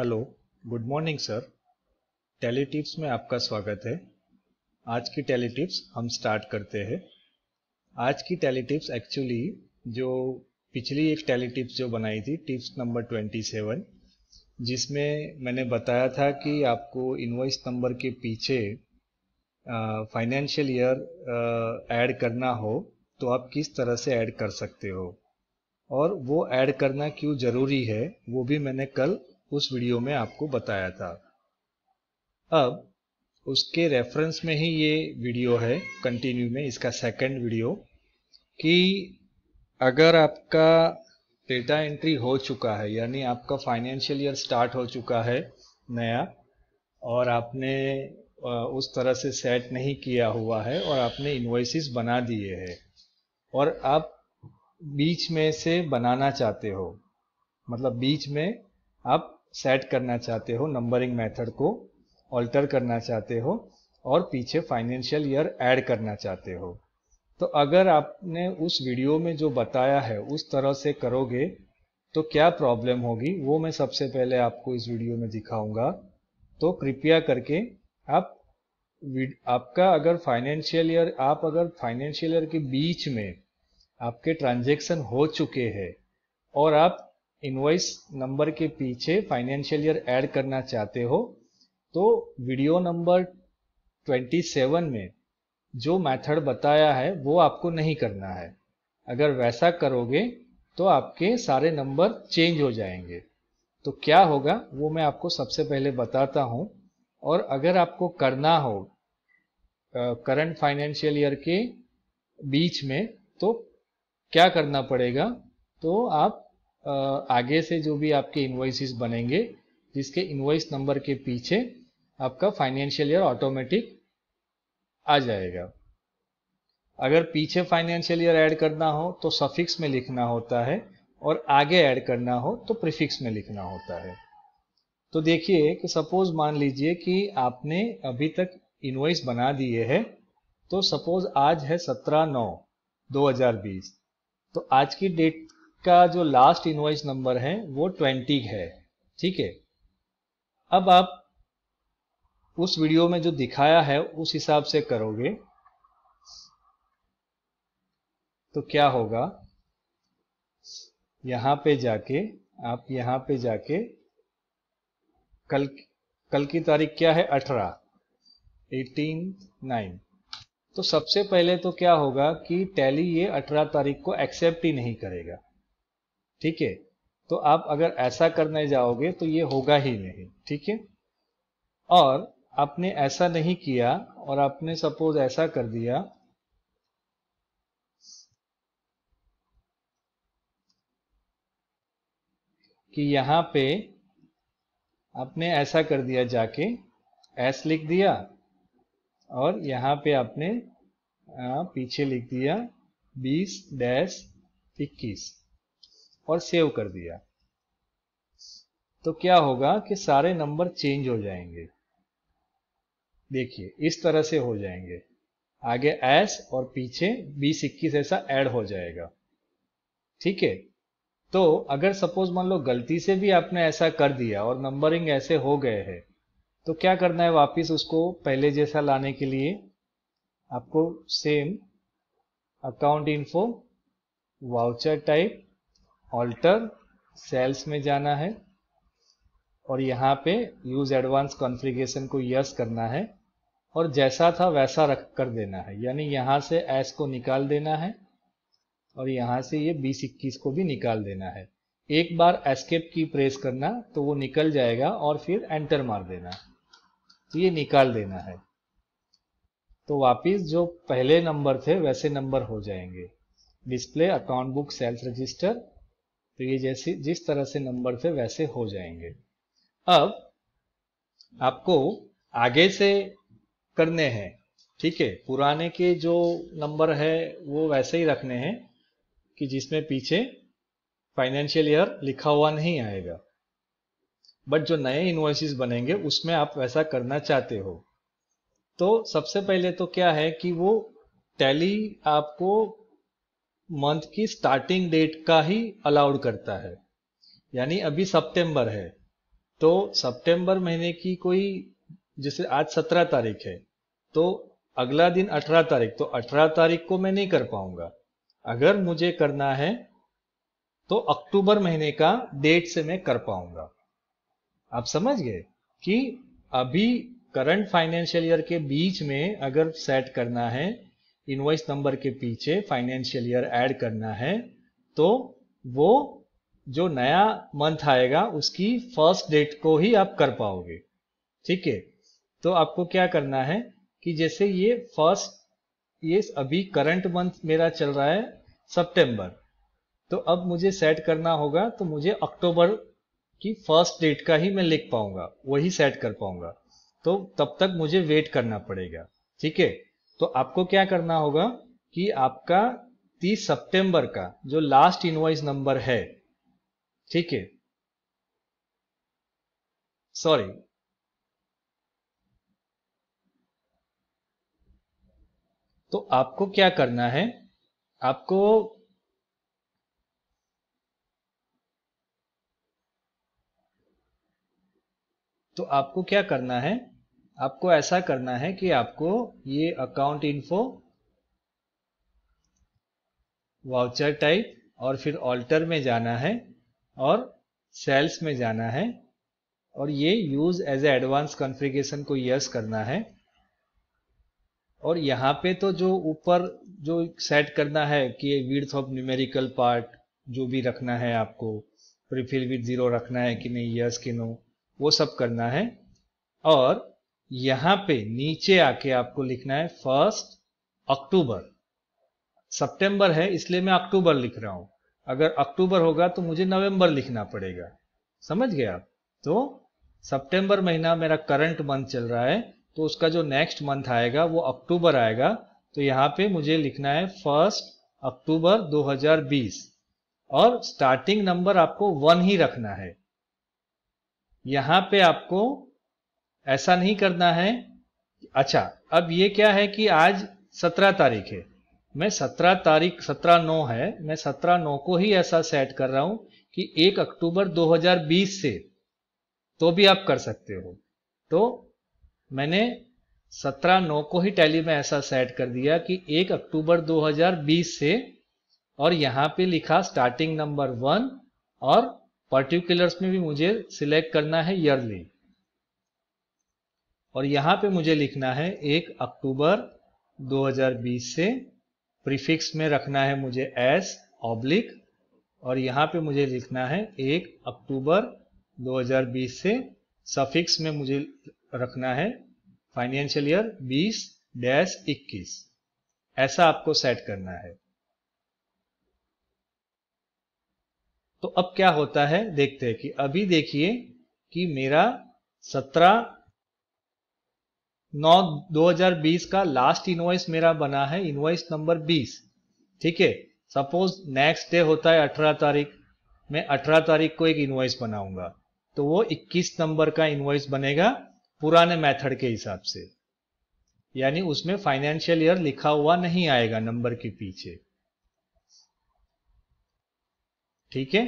Hello good morning sir Tally tips में आपका स्वागत है आज की टेली टिप्स हम स्टार्ट करते हैं आज की टेली टिप्स एक्चुअली जो पिछली एक टेली टिप्स जो बनाई थी टिप्स नंबर ट्वेंटी सेवन जिसमें मैंने बताया था कि आपको इन्वॉइस नंबर के पीछे फाइनेंशियल ईयर ऐड करना हो तो आप किस तरह से ऐड कर सकते हो और वो ऐड करना क्यों ज़रूरी है वो भी मैंने कल उस वीडियो में आपको बताया था अब उसके रेफरेंस में ही ये वीडियो है कंटिन्यू में इसका सेकंड वीडियो कि अगर आपका डेटा एंट्री हो चुका है यानी आपका फाइनेंशियल ईयर स्टार्ट हो चुका है नया और आपने उस तरह से सेट नहीं किया हुआ है और आपने इन्वॉइसिस बना दिए हैं और आप बीच में से बनाना चाहते हो मतलब बीच में आप सेट करना चाहते हो नंबरिंग मेथड को ऑल्टर करना चाहते हो और पीछे फाइनेंशियल ईयर ऐड करना चाहते हो तो अगर आपने उस वीडियो में जो बताया है उस तरह से करोगे तो क्या प्रॉब्लम होगी वो मैं सबसे पहले आपको इस वीडियो में दिखाऊंगा तो कृपया करके आप आपका अगर फाइनेंशियल ईयर आप अगर फाइनेंशियल ईयर के बीच में आपके ट्रांजेक्शन हो चुके हैं और आप इनवाइस नंबर के पीछे फाइनेंशियल ईयर ऐड करना चाहते हो तो वीडियो नंबर 27 में जो मेथड बताया है वो आपको नहीं करना है अगर वैसा करोगे तो आपके सारे नंबर चेंज हो जाएंगे तो क्या होगा वो मैं आपको सबसे पहले बताता हूँ और अगर आपको करना हो करंट फाइनेंशियल ईयर के बीच में तो क्या करना पड़ेगा तो आप आगे से जो भी आपके इन्वाइसिस बनेंगे जिसके इन्वाइस नंबर के पीछे आपका फाइनेंशियल ईयर ऑटोमेटिक आ जाएगा अगर पीछे फाइनेंशियल ईयर ऐड करना हो तो सफिक्स में लिखना होता है और आगे ऐड करना हो तो प्रिफिक्स में लिखना होता है तो देखिए कि सपोज मान लीजिए कि आपने अभी तक इन्वाइस बना दिए है तो सपोज आज है सत्रह नौ 2020 तो आज की डेट का जो लास्ट इन्वाइस नंबर है वो ट्वेंटी है ठीक है अब आप उस वीडियो में जो दिखाया है उस हिसाब से करोगे तो क्या होगा यहां पे जाके आप यहां पे जाके कल कल की तारीख क्या है अठारह एटीन नाइन तो सबसे पहले तो क्या होगा कि टैली ये अठारह तारीख को एक्सेप्ट ही नहीं करेगा ठीक है तो आप अगर ऐसा करने जाओगे तो ये होगा ही नहीं ठीक है और आपने ऐसा नहीं किया और आपने सपोज ऐसा कर दिया कि यहां पे आपने ऐसा कर दिया जाके एस लिख दिया और यहां पे आपने पीछे लिख दिया बीस डैश इक्कीस और सेव कर दिया तो क्या होगा कि सारे नंबर चेंज हो जाएंगे देखिए इस तरह से हो जाएंगे आगे एस और पीछे बीस इक्कीस ऐसा ऐड हो जाएगा ठीक है तो अगर सपोज मान लो गलती से भी आपने ऐसा कर दिया और नंबरिंग ऐसे हो गए हैं तो क्या करना है वापस उसको पहले जैसा लाने के लिए आपको same account info voucher type alter sales में जाना है और यहाँ पे यूज एडवांस कॉन्फ़िगरेशन को यस करना है और जैसा था वैसा रख कर देना है यानी यहाँ से एस को निकाल देना है और यहाँ से ये बीस इक्कीस को भी निकाल देना है एक बार एस्केप की प्रेस करना तो वो निकल जाएगा और फिर एंटर मार देना तो ये निकाल देना है तो वापिस जो पहले नंबर थे वैसे नंबर हो जाएंगे display account book sales register तो ये जैसे जिस तरह से नंबर थे वैसे हो जाएंगे अब आपको आगे से करने हैं ठीक है पुराने के जो नंबर है वो वैसे ही रखने हैं कि जिसमें पीछे फाइनेंशियल ईयर लिखा हुआ नहीं आएगा बट जो नए इन्वॉइसिस बनेंगे उसमें आप वैसा करना चाहते हो तो सबसे पहले तो क्या है कि वो टैली आपको मंथ की स्टार्टिंग डेट का ही अलाउड करता है यानी अभी सितंबर है तो सितंबर महीने की कोई जैसे आज सत्रह तारीख है तो अगला दिन अठारह तारीख तो अठारह तारीख को मैं नहीं कर पाऊंगा अगर मुझे करना है तो अक्टूबर महीने का डेट से मैं कर पाऊंगा आप समझ गए कि अभी करंट फाइनेंशियल ईयर के बीच में अगर सेट करना है इनवॉइस नंबर के पीछे फाइनेंशियल ईयर ऐड करना है तो वो जो नया मंथ आएगा उसकी फर्स्ट डेट को ही आप कर पाओगे ठीक है तो आपको क्या करना है कि जैसे ये फर्स्ट ये अभी करंट मंथ मेरा चल रहा है सितंबर तो अब मुझे सेट करना होगा तो मुझे अक्टूबर की फर्स्ट डेट का ही मैं लिख पाऊंगा वही सेट कर पाऊंगा तो तब तक मुझे वेट करना पड़ेगा ठीक है तो आपको क्या करना होगा कि आपका 30 सितंबर का जो लास्ट इनवाइस नंबर है ठीक है सॉरी तो आपको क्या करना है आपको तो आपको क्या करना है आपको ऐसा करना है कि आपको ये अकाउंट इन्फो वाउचर टाइप और फिर ऑल्टर में जाना है और सेल्स में जाना है और ये यूज एज एडवांस कॉन्फ़िगरेशन को यस करना है और यहाँ पे तो जो ऊपर जो सेट करना है कि विड्थ ऑफ न्यूमेरिकल पार्ट जो भी रखना है आपको प्रीफिल विथ जीरो रखना है कि नहीं यस कि नो वो सब करना है और यहां पे नीचे आके आपको लिखना है फर्स्ट अक्टूबर सितंबर है इसलिए मैं अक्टूबर लिख रहा हूं अगर अक्टूबर होगा तो मुझे नवंबर लिखना पड़ेगा समझ गए आप तो सितंबर महीना मेरा करंट मंथ चल रहा है तो उसका जो नेक्स्ट मंथ आएगा वो अक्टूबर आएगा तो यहां पे मुझे लिखना है फर्स्ट अक्टूबर 2020 और स्टार्टिंग नंबर आपको वन ही रखना है यहां पे आपको ऐसा नहीं करना है अच्छा अब ये क्या है कि आज सत्रह तारीख है मैं सत्रह तारीख सत्रह नौ है मैं सत्रह नौ को ही ऐसा सेट कर रहा हूं कि एक अक्टूबर 2020 से तो भी आप कर सकते हो तो मैंने सत्रह नौ को ही टैली में ऐसा सेट कर दिया कि एक अक्टूबर 2020 से और यहां पे लिखा स्टार्टिंग नंबर वन और पर्टिकुलर्स में भी मुझे सिलेक्ट करना है ईयरली और यहाँ पे मुझे लिखना है एक अक्टूबर 2020 से प्रीफिक्स में रखना है मुझे एस ऑब्लिक और यहाँ पे मुझे लिखना है एक अक्टूबर 2020 से सफिक्स में मुझे रखना है फाइनेंशियल ईयर 20 डैश 21 ऐसा आपको सेट करना है तो अब क्या होता है देखते हैं कि अभी देखिए कि मेरा नौ बीस का लास्ट इनवाइस मेरा बना है इनवाइस नंबर 20 ठीक है सपोज नेक्स्ट डे होता है 18 तारीख मैं 18 तारीख को एक इनवाइस बनाऊंगा तो वो 21 नंबर का इनवाइस बनेगा पुराने मेथड के हिसाब से यानी उसमें फाइनेंशियल ईयर लिखा हुआ नहीं आएगा नंबर के पीछे ठीक है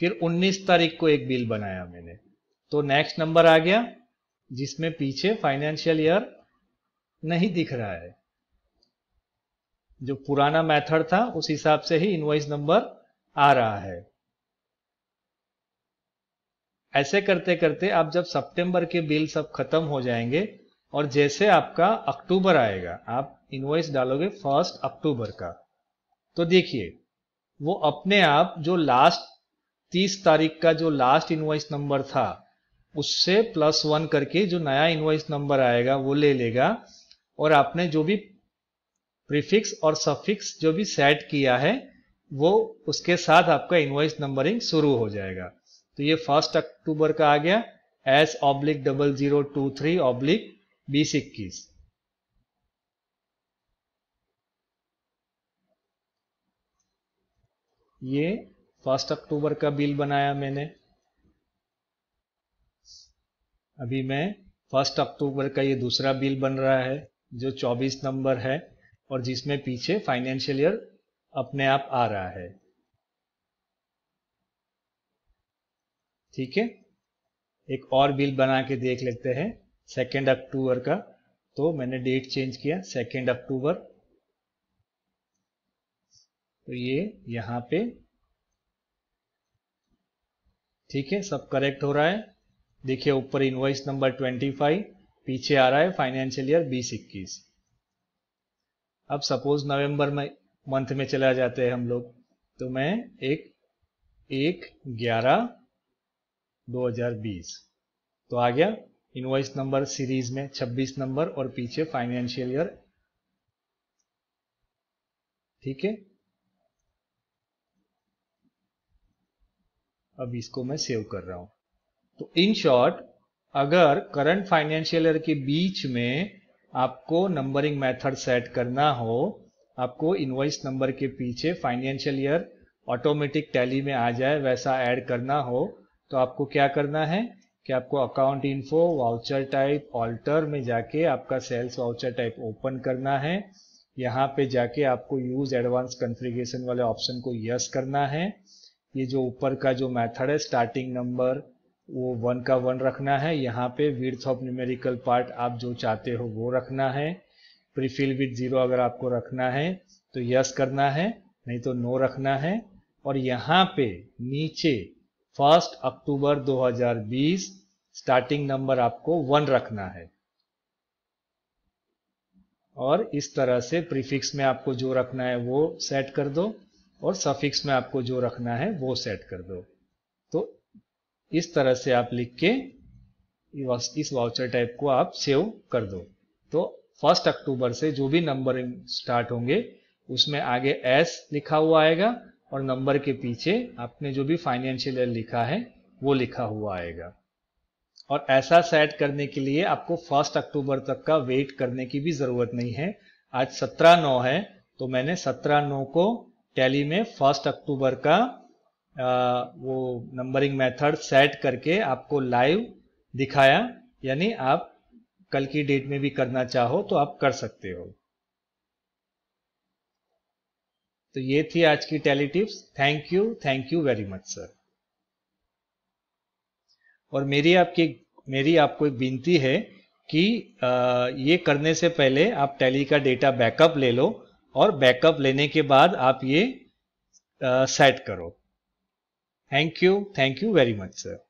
फिर 19 तारीख को एक बिल बनाया मैंने तो नेक्स्ट नंबर आ गया जिसमें पीछे फाइनेंशियल ईयर नहीं दिख रहा है जो पुराना मेथड था उस हिसाब से ही इनवॉइस नंबर आ रहा है ऐसे करते करते आप जब सितंबर के बिल सब खत्म हो जाएंगे और जैसे आपका अक्टूबर आएगा आप इनवॉइस डालोगे फर्स्ट अक्टूबर का तो देखिए वो अपने आप जो लास्ट तीस तारीख का जो लास्ट इनवॉइस नंबर था उससे प्लस वन करके जो नया इनवाइस नंबर आएगा वो ले लेगा और आपने जो भी प्रीफिक्स और सफिक्स जो भी सेट किया है वो उसके साथ आपका इनवाइस नंबरिंग शुरू हो जाएगा तो ये फर्स्ट अक्टूबर का आ गया S oblique double zero two three oblique बीस इक्कीस ये फर्स्ट अक्टूबर का बिल बनाया मैंने अभी मैं फर्स्ट अक्टूबर का ये दूसरा बिल बन रहा है जो 24 नंबर है और जिसमें पीछे फाइनेंशियल ईयर अपने आप आ रहा है ठीक है एक और बिल बना के देख लेते हैं सेकेंड अक्टूबर का तो मैंने डेट चेंज किया सेकेंड अक्टूबर तो ये यहां पे ठीक है सब करेक्ट हो रहा है देखिए ऊपर इनवॉइस नंबर 25 पीछे आ रहा है फाइनेंशियल ईयर बीस इक्कीस अब सपोज नवंबर में मंथ में चला जाते हैं हम लोग तो मैं एक एक ग्यारह 2020 तो आ गया इनवॉइस नंबर सीरीज में 26 नंबर और पीछे फाइनेंशियल ईयर ठीक है अब इसको मैं सेव कर रहा हूं तो इन शॉर्ट अगर करंट फाइनेंशियल ईयर के बीच में आपको नंबरिंग मेथड सेट करना हो आपको इनवॉइस नंबर के पीछे फाइनेंशियल ईयर ऑटोमेटिक टैली में आ जाए वैसा ऐड करना हो तो आपको क्या करना है कि आपको account info voucher type alter में जाके आपका सेल्स वाउचर टाइप ओपन करना है यहाँ पे जाके आपको यूज एडवांस कन्फ्रिगेशन वाले ऑप्शन को यस करना है ये जो ऊपर का जो मेथड है स्टार्टिंग नंबर वो वन का वन रखना है यहाँ पे विर्थ ऑफ न्यूमेरिकल पार्ट आप जो चाहते हो वो रखना है प्रीफिल विथ जीरो अगर आपको रखना है तो यस करना है नहीं तो नो रखना है और यहाँ पे नीचे फर्स्ट अक्टूबर 2020 स्टार्टिंग नंबर आपको वन रखना है और इस तरह से प्रीफिक्स में आपको जो रखना है वो सेट कर दो और सफिक्स में आपको जो रखना है वो सेट कर दो इस तरह से आप लिख के इस वाउचर टाइप को आप सेव कर दो तो फर्स्ट अक्टूबर से जो भी नंबरिंग स्टार्ट होंगे उसमें आगे एस लिखा हुआ आएगा और नंबर के पीछे आपने जो भी फाइनेंशियल ईयर लिखा है वो लिखा हुआ आएगा और ऐसा सेट करने के लिए आपको फर्स्ट अक्टूबर तक का वेट करने की भी ज़रूरत नहीं है आज सत्रह नौ है तो मैंने सत्रह नौ को टैली में फर्स्ट अक्टूबर का वो नंबरिंग मेथड सेट करके आपको लाइव दिखाया यानी आप कल की डेट में भी करना चाहो तो आप कर सकते हो तो ये थी आज की Tally tips thank you thank you very much sir और मेरी आपकी मेरी आपको एक विनती है कि ये करने से पहले आप टैली का डेटा बैकअप ले लो और बैकअप लेने के बाद आप ये सेट करो Thank you. Thank you very much, sir.